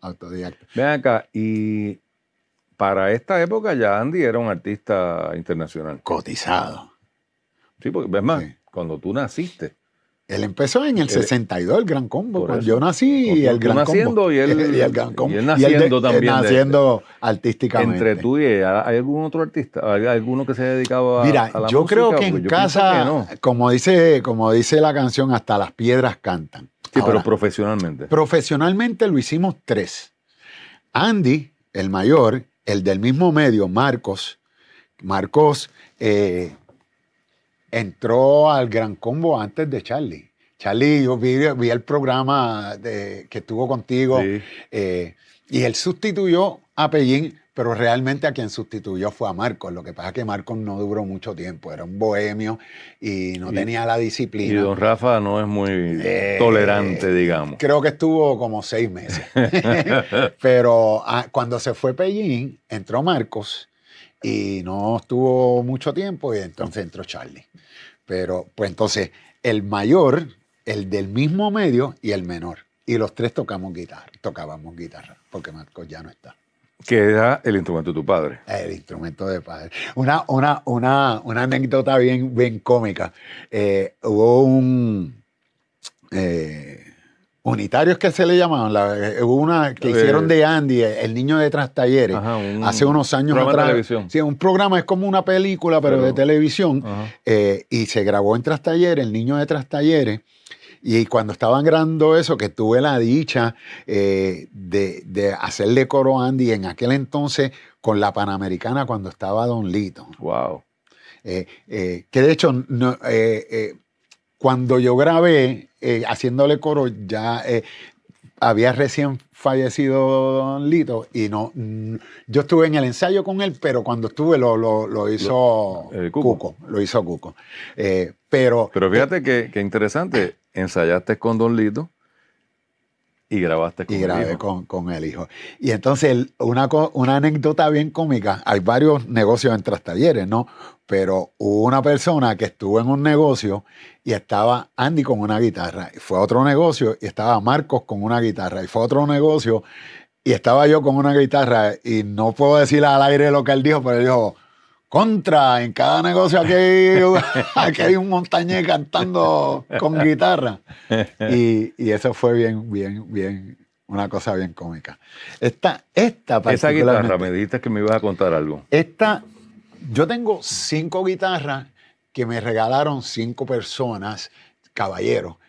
Autodidacta. Ven acá, y para esta época ya Andy era un artista internacional. Cotizado. Sí, porque ves más, cuando tú naciste. Él empezó en el, 62, eh, el Gran Combo. yo nací, y el Gran Combo. Y él, y el Gran Combo. Y él naciendo eh, también. Él naciendo artísticamente. Entre tú y él, ¿hay algún otro artista? alguno que se dedicaba a, la yo creo que en casa, como, dice, como dice la canción, hasta las piedras cantan. Sí, pero profesionalmente. Profesionalmente lo hicimos tres. Andy, el mayor, el del mismo medio, Marcos. Marcos eh, entró al Gran Combo antes de Charlie. Charlie, yo vi, el programa que estuvo contigo eh, y él sustituyó a Pellín, pero realmente a quien sustituyó fue a Marcos. Lo que pasa es que Marcos no duró mucho tiempo, era un bohemio y no tenía la disciplina. Y don Rafa no es muy eh, tolerante, digamos. Creo que estuvo como seis meses. pero ah, cuando se fue Pellín, entró Marcos y no estuvo mucho tiempo y entonces entró Charlie. Pero pues entonces el mayor, el del mismo medio y el menor. Y los tres tocamos guitarra, tocábamos guitarra, porque Marcos ya no está. Que era el instrumento de tu padre. El instrumento de padre. Una, una, una, anécdota bien, bien cómica. Eh, hubo un. Eh, unitarios que se le llamaban. Eh, hubo una que eh, hicieron de Andy, el niño de talleres, hace unos años programa atrás. televisión. Sí, un programa es como una película, pero, de televisión. y se grabó en Tras Talleres, el niño de talleres. Y cuando estaban grabando eso, que tuve la dicha eh, de, hacerle coro a Andy en aquel entonces con la Panamericana cuando estaba Don Lito. Wow. Eh, eh, que de hecho, cuando yo grabé haciéndole coro, ya había recién fallecido Don Lito y no, yo estuve en el ensayo con él, pero cuando estuve lo, hizo Cuco. Lo hizo Cuco. pero, fíjate que, interesante, ensayaste con Don Lito y grabaste con y el hijo. Con, con, el hijo. Y entonces, una, una anécdota bien cómica, hay varios negocios entre talleres, ¿no? Pero hubo una persona que estuvo en un negocio y estaba Andy con una guitarra, y fue a otro negocio y estaba Marcos con una guitarra, y fue a otro negocio y estaba yo con una guitarra y no puedo decir al aire lo que él dijo, pero él dijo, contra, en cada negocio aquí hay, un montañés cantando con guitarra. Y, eso fue bien, bien, bien, una cosa bien cómica. Esta, esta Esa guitarra, me dijiste que me ibas a contar algo. Esta, yo tengo cinco guitarras que me regalaron cinco personas, caballeros,